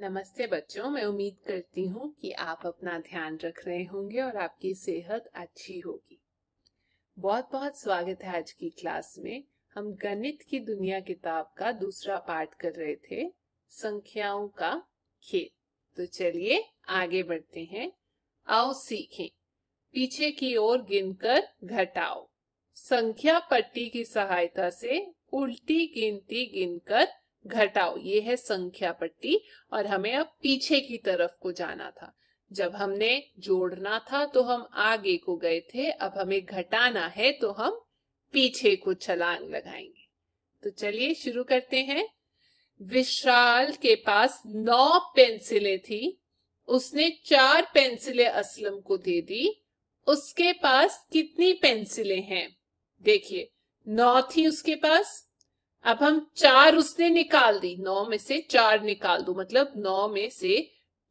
नमस्ते बच्चों मैं उम्मीद करती हूँ कि आप अपना ध्यान रख रहे होंगे और आपकी सेहत अच्छी होगी बहुत बहुत स्वागत है आज की क्लास में हम गणित की दुनिया किताब का दूसरा पाठ कर रहे थे संख्याओं का खेल तो चलिए आगे बढ़ते हैं आओ सीखें पीछे की ओर गिनकर घटाओ संख्या पट्टी की सहायता से उल्टी गिनती गिनकर घटाओ ये है संख्या पट्टी और हमें अब पीछे की तरफ को जाना था जब हमने जोड़ना था तो हम आगे को गए थे अब हमें घटाना है तो हम पीछे को छलांग लगाएंगे तो चलिए शुरू करते हैं विशाल के पास नौ पेंसिलें थी उसने चार पेंसिलें असलम को दे दी उसके पास कितनी पेंसिलें हैं देखिए नौ थी उसके पास अब हम चार उसने निकाल दी नौ में से चार निकाल दू मतलब नौ में से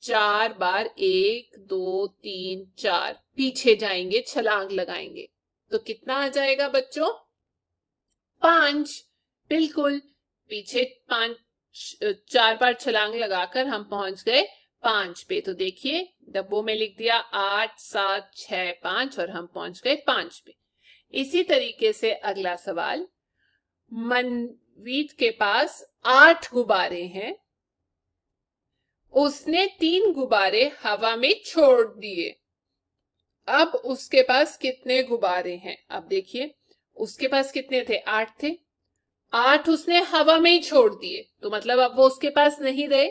चार बार एक दो तीन चार पीछे जाएंगे छलांग लगाएंगे तो कितना आ जाएगा बच्चों पांच बिल्कुल पीछे पांच चार बार छलांग लगाकर हम पहुंच गए पांच पे तो देखिए डब्बों में लिख दिया आठ सात छ पांच और हम पहुंच गए पांच पे इसी तरीके से अगला सवाल मन वीट के पास आठ गुब्बारे हैं उसने तीन गुब्बारे हवा में छोड़ दिए अब उसके पास कितने गुब्बारे हैं अब देखिए उसके पास कितने थे आठ थे आठ उसने हवा में ही छोड़ दिए तो मतलब अब वो उसके पास नहीं रहे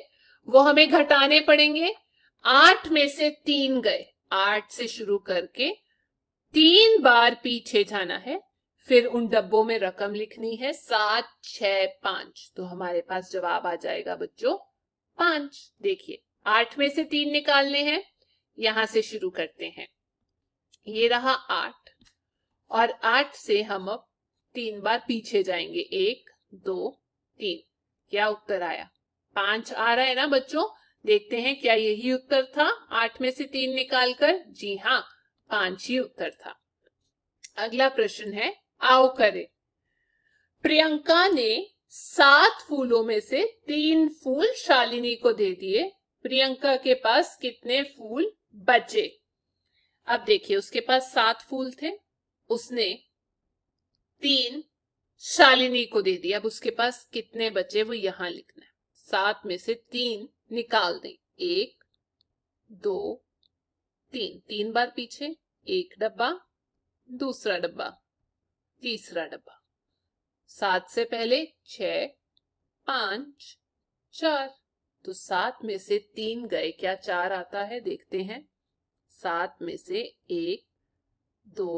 वो हमें घटाने पड़ेंगे आठ में से तीन गए आठ से शुरू करके तीन बार पीछे जाना है फिर उन डब्बों में रकम लिखनी है सात छ पांच तो हमारे पास जवाब आ जाएगा बच्चों पांच देखिए आठ में से तीन निकालने हैं यहां से शुरू करते हैं ये रहा आठ और आठ से हम अब तीन बार पीछे जाएंगे एक दो तीन क्या उत्तर आया पांच आ रहा है ना बच्चों देखते हैं क्या यही उत्तर था आठ में से तीन निकालकर जी हाँ पांच ही उत्तर था अगला प्रश्न है आओ करें प्रियंका ने सात फूलों में से तीन फूल शालिनी को दे दिए प्रियंका के पास कितने फूल बचे अब देखिए उसके पास सात फूल थे उसने तीन शालिनी को दे दिया अब उसके पास कितने बचे वो यहां लिखना है सात में से तीन निकाल दें एक दो तीन तीन बार पीछे एक डब्बा दूसरा डब्बा तीसरा डब्बा सात से पहले छ पांच चार तो सात में से तीन गए क्या चार आता है देखते हैं सात में से एक दो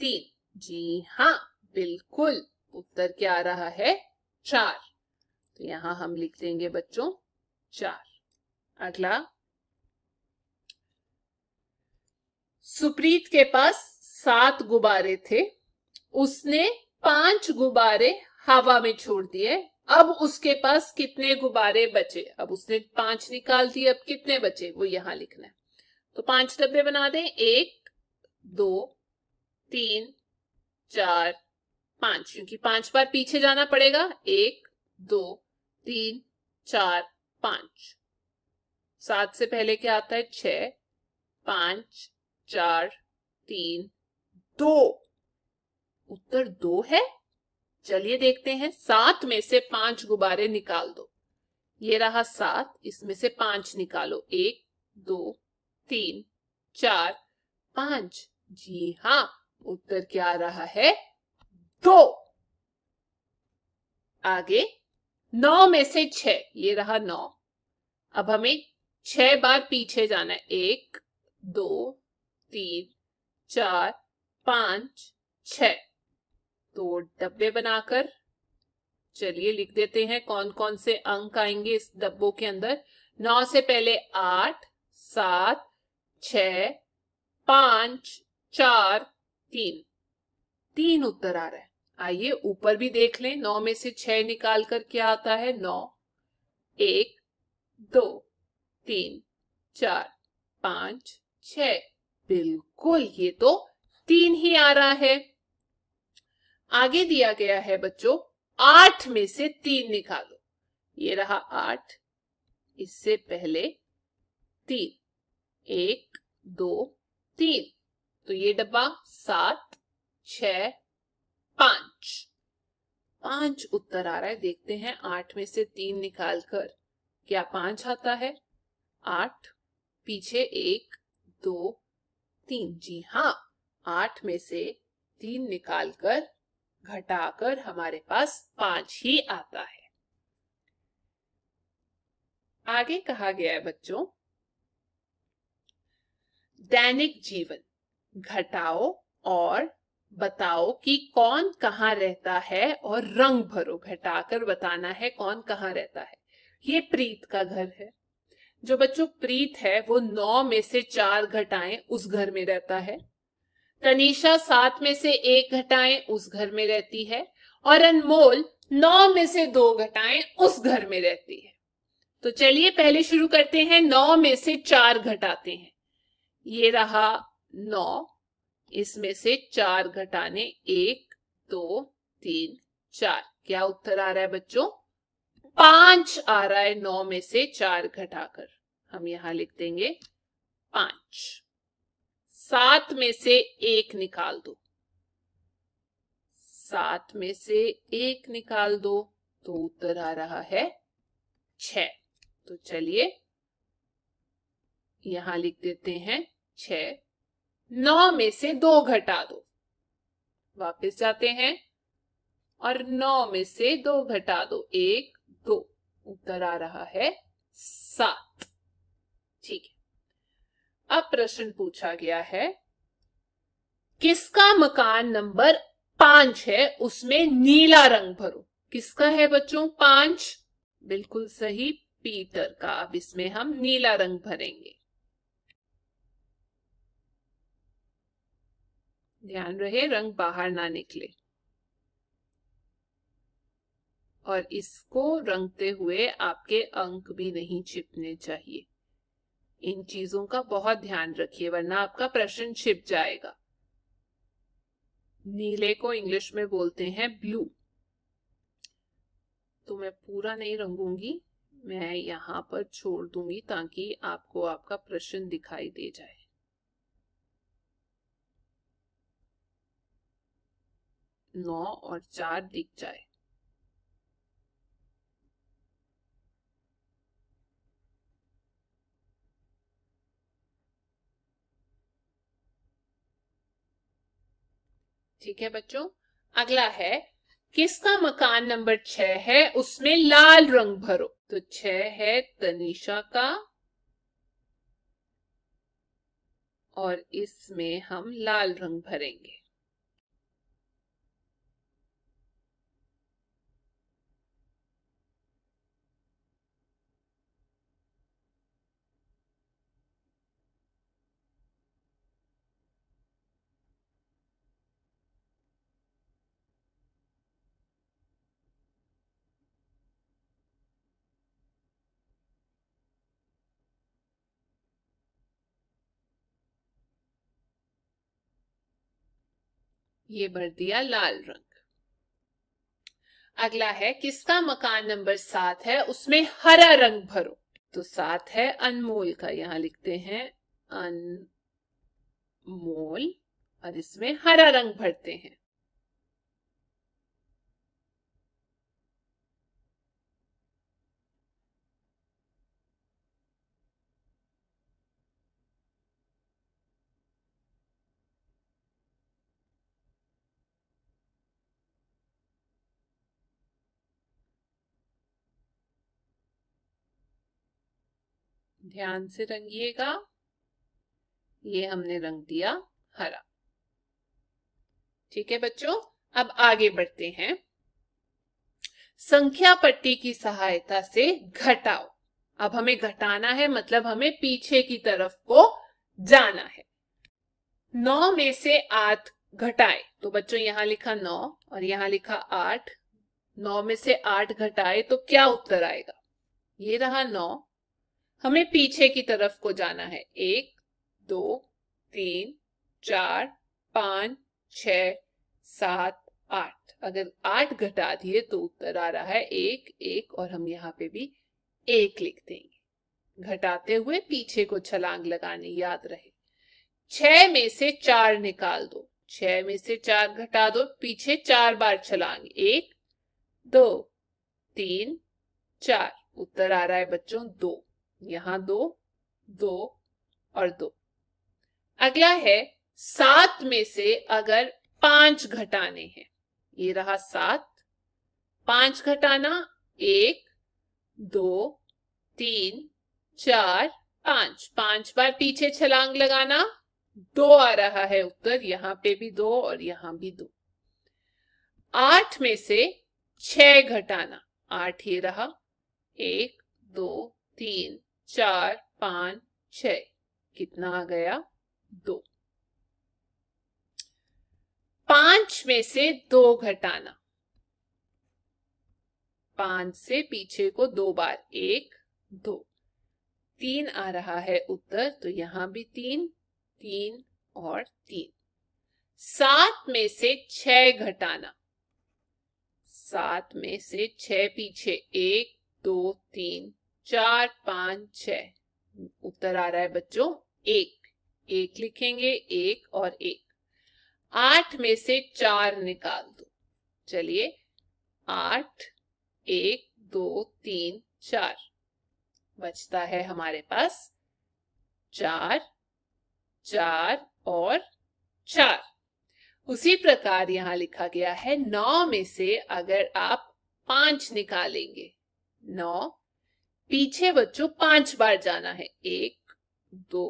तीन जी हाँ बिल्कुल उत्तर क्या आ रहा है चार तो यहां हम लिख देंगे बच्चों चार अगला सुप्रीत के पास सात गुब्बारे थे उसने पांच गुब्बारे हवा में छोड़ दिए अब उसके पास कितने गुब्बारे बचे अब उसने पांच निकाल दिए अब कितने बचे वो यहां लिखना है तो पांच डब्बे बना दें एक दो तीन चार पांच क्योंकि पांच बार पीछे जाना पड़ेगा एक दो तीन चार पांच सात से पहले क्या आता है छ पांच चार तीन दो उत्तर दो है चलिए देखते हैं सात में से पांच गुब्बारे निकाल दो ये रहा सात इसमें से पांच निकालो एक दो तीन चार पांच जी हाँ उत्तर क्या रहा है दो आगे नौ में से छ ये रहा नौ अब हमें छह बार पीछे जाना है एक दो तीन चार पांच छ तो डब्बे बनाकर चलिए लिख देते हैं कौन कौन से अंक आएंगे इस डब्बों के अंदर नौ से पहले आठ सात छ पांच चार तीन तीन उत्तर आ रहा है आइए ऊपर भी देख लें नौ में से छह निकाल कर क्या आता है नौ एक दो तीन चार पांच छ बिल्कुल ये तो तीन ही आ रहा है आगे दिया गया है बच्चों आठ में से तीन निकालो ये रहा आठ इससे पहले तीन एक दो तीन तो ये डब्बा सात छ पांच पांच उत्तर आ रहा है देखते हैं आठ में से तीन निकाल कर क्या पांच आता है आठ पीछे एक दो तीन जी हाँ आठ में से तीन निकाल कर घटाकर हमारे पास पांच ही आता है आगे कहा गया है बच्चों दैनिक जीवन घटाओ और बताओ कि कौन कहाँ रहता है और रंग भरो घटाकर बताना है कौन कहाँ रहता है ये प्रीत का घर है जो बच्चों प्रीत है वो नौ में से चार घटाएं उस घर में रहता है तनिषा सात में से एक घटाएं उस घर में रहती है और अनमोल नौ में से दो घटाएं उस घर में रहती है तो चलिए पहले शुरू करते हैं नौ में से चार घटाते हैं ये रहा नौ इसमें से चार घटाने एक दो तीन चार क्या उत्तर आ रहा है बच्चों पांच आ रहा है नौ में से चार घटाकर हम यहां लिख देंगे पांच सात में से एक निकाल दो सात में से एक निकाल दो तो उत्तर आ रहा है छ तो चलिए यहां लिख देते हैं छ नौ में से दो घटा दो वापस जाते हैं और नौ में से दो घटा दो एक दो उत्तर आ रहा है सात ठीक है अब प्रश्न पूछा गया है किसका मकान नंबर पांच है उसमें नीला रंग भरो किसका है बच्चों पांच बिल्कुल सही पीटर का अब इसमें हम नीला रंग भरेंगे ध्यान रहे रंग बाहर ना निकले और इसको रंगते हुए आपके अंक भी नहीं चिपने चाहिए इन चीजों का बहुत ध्यान रखिए वरना आपका प्रश्न छिप जाएगा नीले को इंग्लिश में बोलते हैं ब्लू तो मैं पूरा नहीं रंगूंगी मैं यहां पर छोड़ दूंगी ताकि आपको आपका प्रश्न दिखाई दे जाए नौ और चार दिख जाए ठीक है बच्चों अगला है किसका मकान नंबर छ है उसमें लाल रंग भरो तो छ है तनिषा का और इसमें हम लाल रंग भरेंगे ये भर दिया लाल रंग अगला है किसका मकान नंबर सात है उसमें हरा रंग भरो तो सात है अनमोल का यहां लिखते हैं अनमोल और इसमें हरा रंग भरते हैं ध्यान से रंगिएगा ये हमने रंग दिया हरा ठीक है बच्चों अब आगे बढ़ते हैं संख्या पट्टी की सहायता से घटाओ अब हमें घटाना है मतलब हमें पीछे की तरफ को जाना है नौ में से आठ घटाए तो बच्चों यहां लिखा नौ और यहां लिखा आठ नौ में से आठ घटाए तो क्या उत्तर आएगा ये रहा नौ हमें पीछे की तरफ को जाना है एक दो तीन चार पाँच छ सात आठ अगर आठ घटा दिए तो उत्तर आ रहा है एक एक और हम यहाँ पे भी एक लिख देंगे घटाते हुए पीछे को छलांग लगाने याद रहे छ में से चार निकाल दो छ में से चार घटा दो पीछे चार बार छलांग एक दो तीन चार उत्तर आ रहा है बच्चों दो यहां दो दो और दो अगला है सात में से अगर पांच घटाने हैं ये रहा सात पांच घटाना एक दो तीन चार पांच पांच बार पीछे छलांग लगाना दो आ रहा है उत्तर यहां पे भी दो और यहां भी दो आठ में से छह घटाना आठ ये रहा एक दो तीन चार पांच छ कितना आ गया दो पांच में से दो घटाना पांच से पीछे को दो बार एक दो तीन आ रहा है उत्तर तो यहां भी तीन तीन और तीन सात में से छह घटाना सात में से छह पीछे एक दो तीन चार पांच छ उत्तर आ रहा है बच्चों एक एक लिखेंगे एक और एक आठ में से चार निकाल दो चलिए आठ एक दो तीन चार बचता है हमारे पास चार चार और चार उसी प्रकार यहाँ लिखा गया है नौ में से अगर आप पांच निकालेंगे नौ पीछे बच्चों पांच बार जाना है एक दो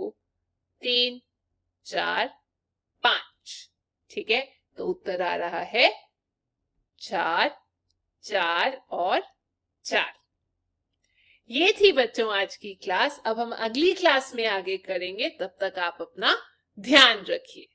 तीन चार पांच ठीक है तो उत्तर आ रहा है चार चार और चार ये थी बच्चों आज की क्लास अब हम अगली क्लास में आगे करेंगे तब तक आप अपना ध्यान रखिए